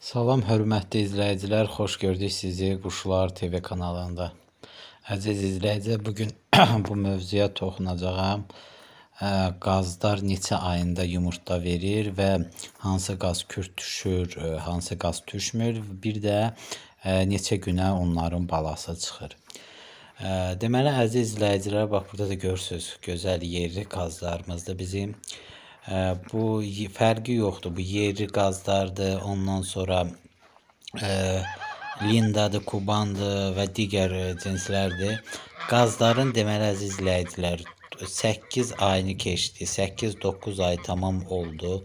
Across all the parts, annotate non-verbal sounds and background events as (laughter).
Salam hörmətli izləyicilər, xoş gördük sizi Quşlar TV kanalında. Əziz izləyici, bu gün (clears throat) bu mövzuya toxunacağam. Qazlar neçə ayında yumurta verir və hansı qaz kürt düşür, hansı qaz düşmür, bir də neçə günə onların balası çıxır. Deməli əziz izləyicilər, bax burada da görürsüz, gözəl yerli qazlarımızdır bizim bu fərqi yoxdur. Bu yerli qazlardır, ondan sonra e, Lindadır, Kubandır və digər e, cinslərdir. Qazların deməli əziz izləyicilər 8 ayını keçdi. 8-9 ay tamam oldu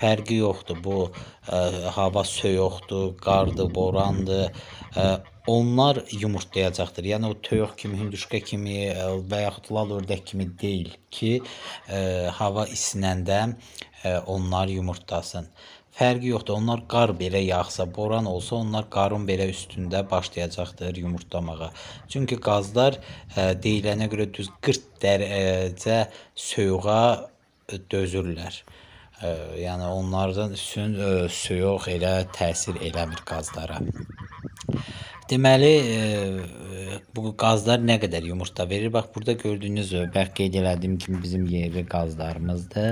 fərqi yoxdur. Bu ə, hava soyuqdur, qardır, borandır. Ə, onlar yumurtlayacaqdır. Yəni o toyuq kimi, hündüşka kimi ə, və yaxud lal ördək kimi deyil ki, ə, hava isinəndə ə, onlar yumurtlasın. Fərqi yoxdur. Onlar qar belə yağsa, boran olsa, onlar qarın belə üstündə başlayacaqdır yumurtlamağa. Çünki qazlar ə, deyilənə görə düz 40 dərəcə soyuğa dözürlər. Ə, yəni onlardan üçün ə, e, soyuq elə təsir eləmir qazlara. Deməli, ə, e, bu qazlar nə qədər yumurta verir? Bax burada gördüyünüz e, bax qeyd elədiyim kimi bizim yerli qazlarımızdır.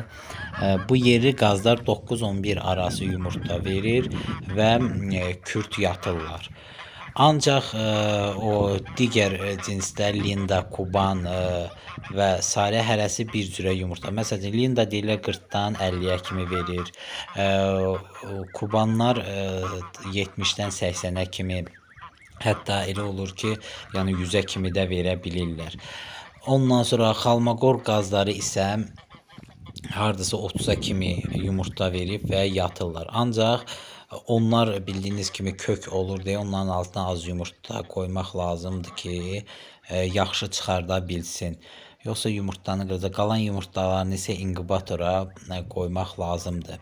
Ə, bu yerli qazlar 9-11 arası yumurta verir və ə, kürt yatırlar. Ancaq ə, e, o digər e, cinsdə Linda, Kuban ə, e, və Sarı hərəsi bir cürə yumurta. Məsələn, Linda deyirlər 40-dan 50-yə kimi verir. Ə, kubanlar ə, 70-dən 80-ə kimi hətta elə olur ki, yəni 100-ə kimi də verə bilirlər. Ondan sonra xalmaqor qazları isə hardasa 30-a kimi yumurta verib və yatırlar. Ancaq onlar bildiyiniz kimi kök olur deyə onların altına az yumurta qoymaq lazımdır ki, e, yaxşı çıxarda bilsin. Yoxsa yumurtanı qıracaq. Qalan yumurtalarını isə inkubatora e, qoymaq lazımdır.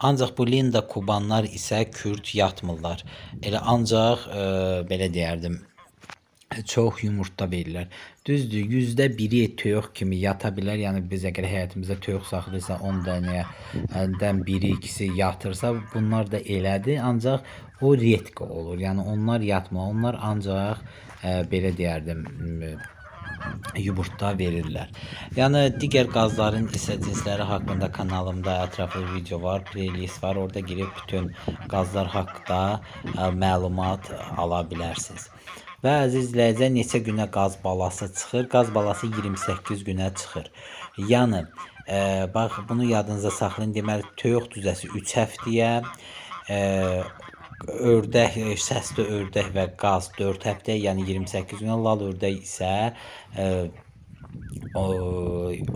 Ancaq bu Linda kubanlar isə kürt yatmırlar. Elə ancaq ə, e, belə deyərdim çox yumurta verirlər. Düzdür, yüzdə biri toyuq kimi yata bilər. Yəni biz əgər həyətimizdə toyuq saxlayırsa 10 dənədən biri, ikisi yatırsa, bunlar da elədir. Ancaq o retko olur. Yəni onlar yatma, onlar ancaq ə, e, belə deyərdim yumurta verirlər. Yəni digər qazların isə cinsləri haqqında kanalımda ətraflı video var, playlist var. Orada girib bütün qazlar haqqında ə, e, məlumat ala bilərsiniz. Və əziz izləyicilər neçə günə qaz balası çıxır? Qaz balası 28 günə çıxır. Yəni e, bax bunu yadınıza saxlayın. Deməli toyuq düzəsi 3 həftəyə, e, ördək, səsli e, ördək və qaz 4 həftəyə, yəni 28 günə, lal ördək isə e, o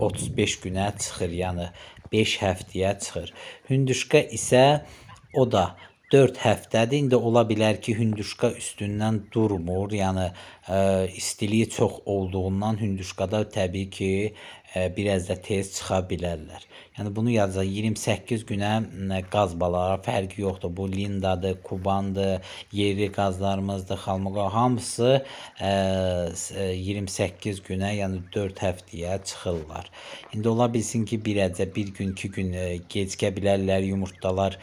35 günə çıxır, yəni 5 həftəyə çıxır. Hündüşka isə o da 4 həftədir. İndi ola bilər ki, hündüşka üstündən durmur. Yəni istiliyi çox olduğundan hündüşqada təbii ki, biraz da tez çıxa bilərlər. Yəni bunu yazsa 28 günə qaz balaları fərqi yoxdur. Bu Lindadır, Kubandır, yerli qazlarımızdır, Xalmıqa hamısı 28 günə, yəni 4 həftəyə çıxırlar. İndi ola bilsin ki, birəcə bir gün, iki gün gecikə bilərlər, yumurtalar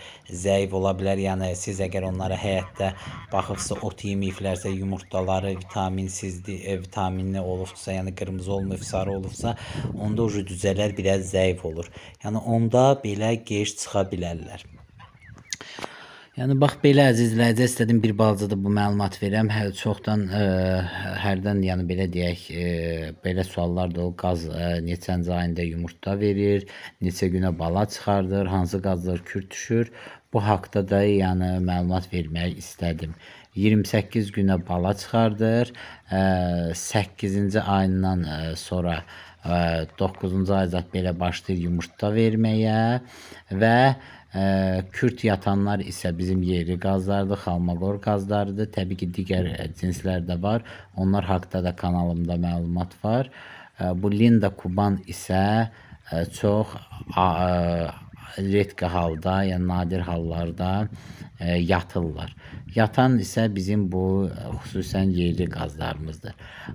zəif ola bilər. Yəni siz əgər onlara həyətdə baxıbsa, ot yeməyiblərsə, yumurtaları vitamin vitaminsizdir, e, vitaminli olubsa, yəni qırmızı olmayıb, sarı olubsa, onda o düzələr biraz zəif olur. Yəni onda belə gec çıxa bilərlər. Yəni bax belə əzizləyicə istədim bir balaca da bu məlumat verəm. Hər çoxdan ə, e, hərdən yəni belə deyək, ə, e, belə suallar da o qaz ə, e, neçənci ayında yumurta verir, neçə günə bala çıxardır, hansı qazlar kürt düşür. Bu haqda da yəni məlumat vermək istədim. 28 günə bala çıxardır. 8-ci ayından sonra 9-cu ayda belə başlayır yumurta verməyə və kürt yatanlar isə bizim yerli qazlardır, xalmaqor qazlarıdır. Təbii ki, digər cinslər də var. Onlar haqqında da kanalımda məlumat var. Bu Linda Kuban isə çox redka halda, yəni nadir hallarda e, yatırlar. Yatan isə bizim bu e, xüsusən yerli qazlarımızdır.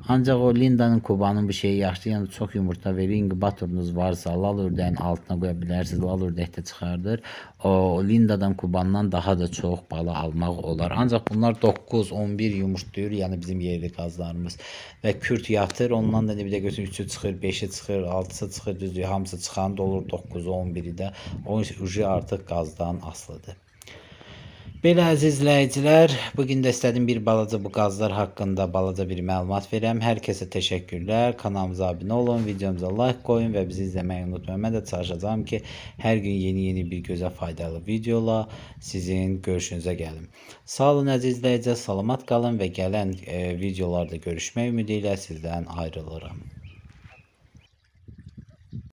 Ancaq o Lindanın Kubanın bir şeyi yaxşı, yəni çox yumurta verir. İnkubatorunuz varsa lal ördəyin altına qoya bilərsiniz. Lal ördək də çıxardır. O Lindadan Kubandan daha da çox bala almaq olar. Ancaq bunlar 9, 11 yumurtlayır, yəni bizim yerli qazlarımız. Və kürt yatır, ondan da bir də götür 3-ü çıxır, 5-i çıxır, 6-sı çıxır, düzdür, hamısı çıxan da olur 9-u, 11-i də. O uji artıq qazdan asılıdır. Belə əziz izləyicilər, bu gün də istədim bir balaca bu qazlar haqqında balaca bir məlumat verəm. Hər kəsə təşəkkürlər. Kanalımıza abunə olun, videomuza like qoyun və bizi izləməyi unutmayın. Mən də çalışacağam ki, hər gün yeni-yeni bir gözə faydalı videola sizin görüşünüzə gəlim. Sağ olun əziz izləyicilər, salamat qalın və gələn e, videolarda görüşmək ümidi ilə sizdən ayrılıram.